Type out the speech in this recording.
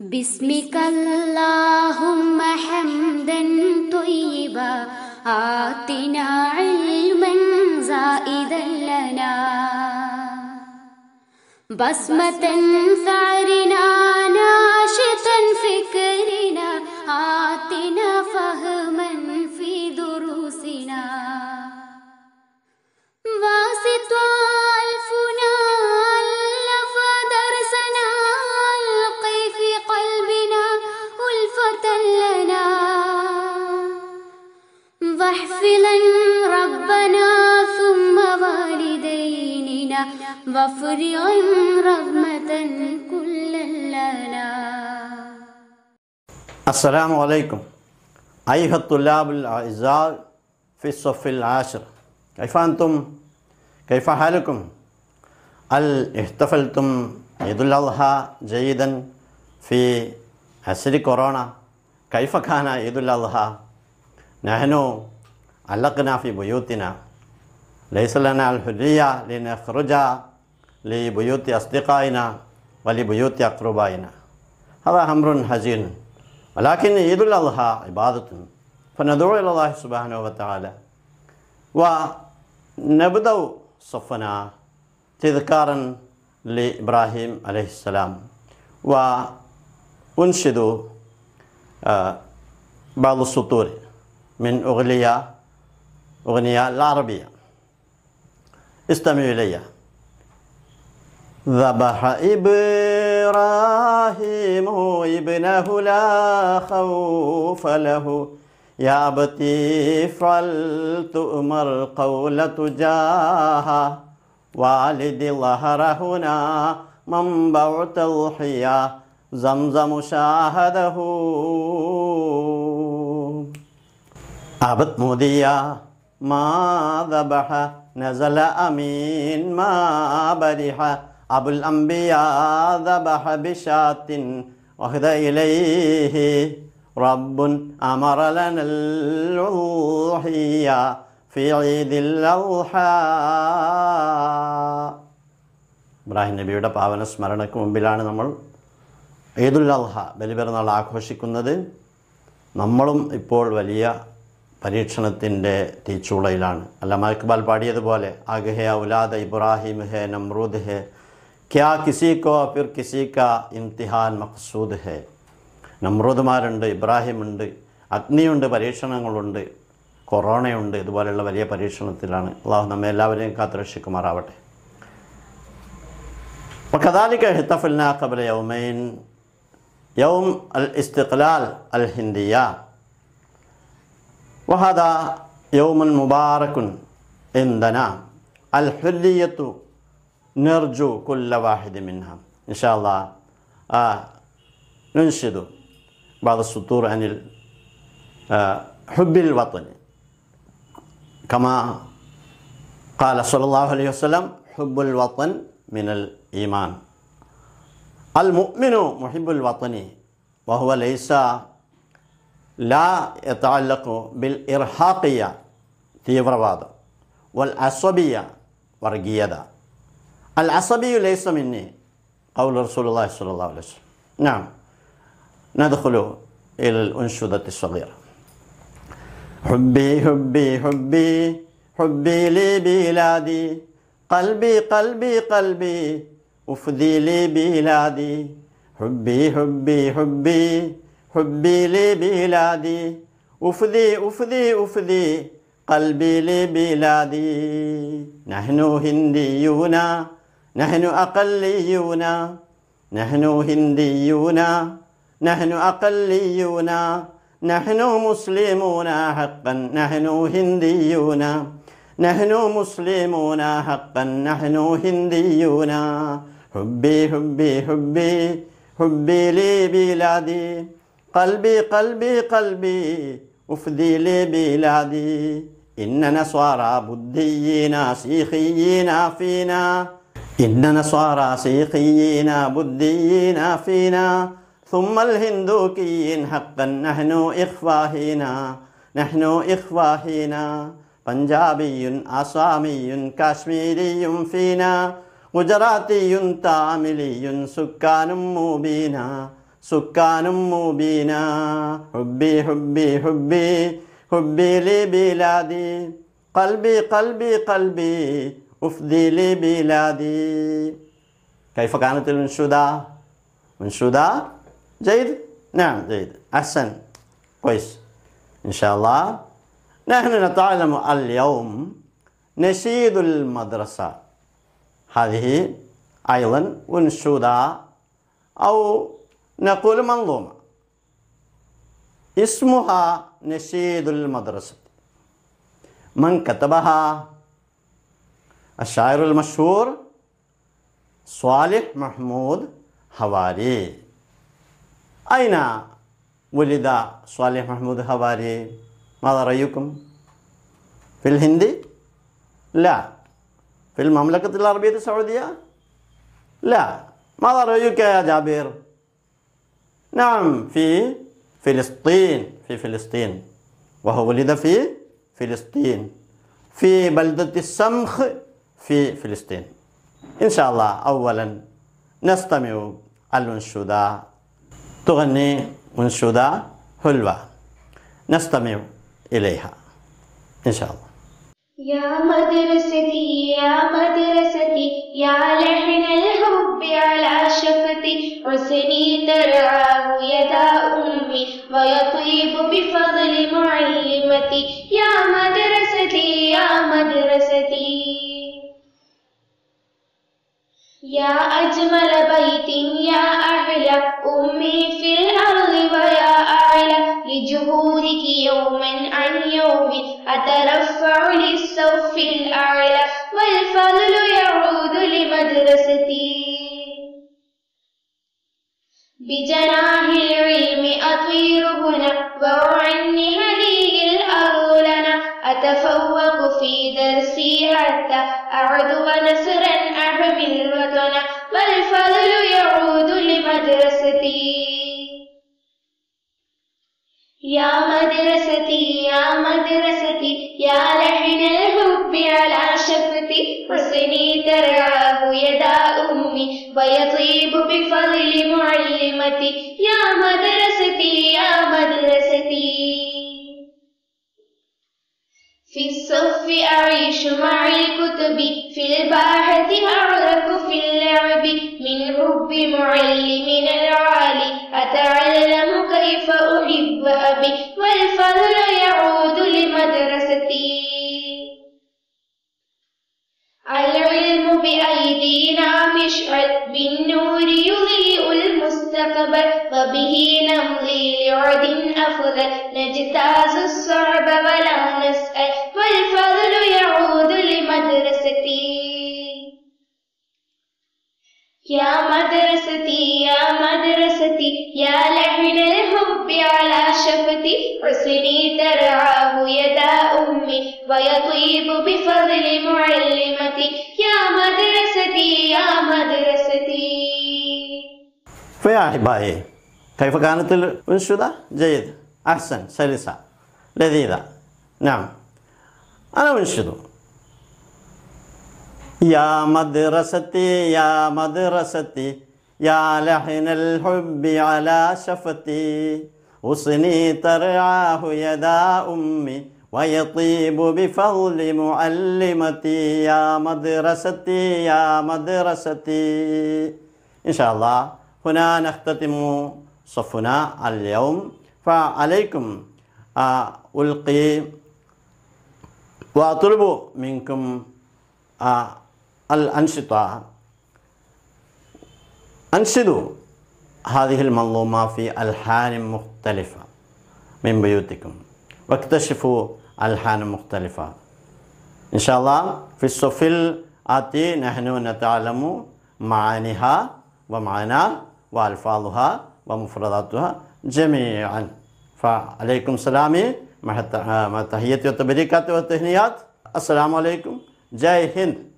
باسمك اللهم حمدا طيبا آتنا علما زائدا لنا بسمة ثارنا ناشطا فكرنا آتنا ربنا ثم والديننا وفرعهم رحمة كل لنا السلام عليكم أيها الطلاب الأعزاء في الصف العاشر كيف أنتم؟ كيف حالكم؟ هل احتفلتم عيد الأضحى جيدا في عصر كورونا؟ كيف كان عيد الأضحى؟ نحن علقنا في بيوتنا ليس لنا الحرية لنخرج لبيوت أصدقائنا ولبيوت أقربائنا هذا أمر حزين ولكن عيد الأضحى عبادة فندعو إلى الله سبحانه وتعالى ونبدأ صفنا تذكارا لإبراهيم عليه السلام وأنشد آه، بعض السطور من أغلية أغنية العربية استمعوا إليها ذبح إبراهيم ابنه لا خوف له يا أبتي فلتؤمر تؤمر قول تجاها والد ظهر هنا منبع تضحية زمزم شاهده أبت مذيا മാതബഹ നസല അമീൻ മാബരിഹ ബരിഹ അബുൽ അംബിയാദബഹ ബിഷാത്തിൻ വഹദ ഇലൈഹി റബ്ബുൻ അമറലനൽ ഉഹിയ ഫി ഈദിൽ അൽഹ ഇബ്രാഹിം നബിയുടെ പാവന സ്മരണയ്ക്ക് മുമ്പിലാണ് നമ്മൾ ഈദുൽ അൽഹ ബലിപെരുന്നാൾ ആഘോഷിക്കുന്നത് നമ്മളും ഇപ്പോൾ വലിയ പരീക്ഷണത്തിൻ്റെ തീച്ചൂളയിലാണ് അല്ല മഹക്ബാൽ പാടിയതുപോലെ അഗഹെ ഹെ ഔലാദ് ഇബ്രാഹിം ഹെ നമ്രൂദ് ഹെ ക്യാ കിസിക്കോ ഫിർ കിസിക്ക ഇംതിഹാൻ മഹസൂദ് ഹെ നമ്രൂദ്മാരുണ്ട് ഇബ്രാഹിമുണ്ട് അഗ്നിയുണ്ട് പരീക്ഷണങ്ങളുണ്ട് കൊറോണയുണ്ട് ഇതുപോലെയുള്ള വലിയ പരീക്ഷണത്തിലാണ് അള്ളാഹു നമ്മെ എല്ലാവരെയും കാത്തുരക്ഷിക്കുമാറാവട്ടെ അപ്പോൾ കദാലിക്ക ഹിത്തഫുൽന കബല യൗമൈൻ യൗം അൽ ഇസ്തിഖ്ലാൽ അൽ ഹിന്ദിയ وهذا يوم مبارك عندنا الحلية نرجو كل واحد منها إن شاء الله آه ننشد بعض السطور عن آه، حب الوطن كما قال صلى الله عليه وسلم حب الوطن من الإيمان المؤمن محب الوطن وهو ليس لا يتعلق بالإرهاقية تيفروادا والعصبية ورقية العصبي ليس مني قول رسول الله صلى الله عليه وسلم نعم ندخل إلى الأنشودة الصغيرة حبي حبي حبي حبي لي بلادي قلبي قلبي قلبي أفدي لي بلادي حبي حبي حبي حبي لبلادي أفدي أفدي أفدي قلبي لبلادي نحن هنديون نحن أقليون نحن هنديون نحن أقليون نحن مسلمون حقا نحن هنديون نحن مسلمون حقا نحن هنديون حبي حبي حبي حبي لبلادي قلبي قلبي قلبي أفدي لبلادي إن نصارى بديين سيخيين فينا إن نصارى سيخيين بديين فينا ثم الهندوكيين حقا نحن إخفاهينا نحن إخفاهينا بنجابي أسامي كشميري فينا گجراتي تاملي سكان مبينا سكان مبينا حبي حبي حبي حبي لبلادي قلبي قلبي قلبي أفدي لبلادي كيف كانت المنشودة؟ منشودة جيد؟ نعم جيد أحسن كويس إن شاء الله نحن نتعلم اليوم نشيد المدرسة هذه أيضا منشودة أو نقول منظومة اسمها نشيد المدرسة من كتبها الشاعر المشهور صالح محمود هواري أين ولد صالح محمود هواري ماذا رأيكم في الهند لا في المملكة العربية السعودية لا ماذا رأيك يا جابر نعم في فلسطين في فلسطين وهو ولد في فلسطين في بلدة السمخ في فلسطين إن شاء الله أولا نستمع الأنشودة تغني أنشودة حلوة نستمع إليها إن شاء الله يا مدرستي يا مدرستي شمع الكتب في الباحة أعرف في اللعب من رب معلمنا العالي أتعلم كيف أحب أبي والفضل يعود لمدرستي العلم بأيدينا مشعل بالنور يضيء المستقبل وبه نمضي لعد أفضل نجتاز الصعب ولا نستطيع يا مدرستي يا مدرستي يا لحن الحب على شفتي حسني ترعاه يدا أمي ويطيب بفضل معلمتي يا مدرستي يا مدرستي فيا أحبائي كيف كانت الأنشودة؟ جيد أحسن سلسة لذيذة نعم أنا أنشد يا مدرستي يا مدرستي يا لحن الحب على شفتي وصني ترعاه يدا أمي ويطيب بفضل معلمتي يا مدرستي يا مدرستي إن شاء الله هنا نختتم صفنا اليوم فعليكم آه، ألقي وأطلب منكم آه، الأنشطة أنشدوا هذه المنظومة في ألحان مختلفة من بيوتكم واكتشفوا ألحان مختلفة إن شاء الله في السفل آتي نحن نتعلم معانيها ومعاناها وألفاظها ومفرداتها جميعا فعليكم سلامي مع تحياتي وتبريكاتي والتهنيات السلام عليكم جاي هند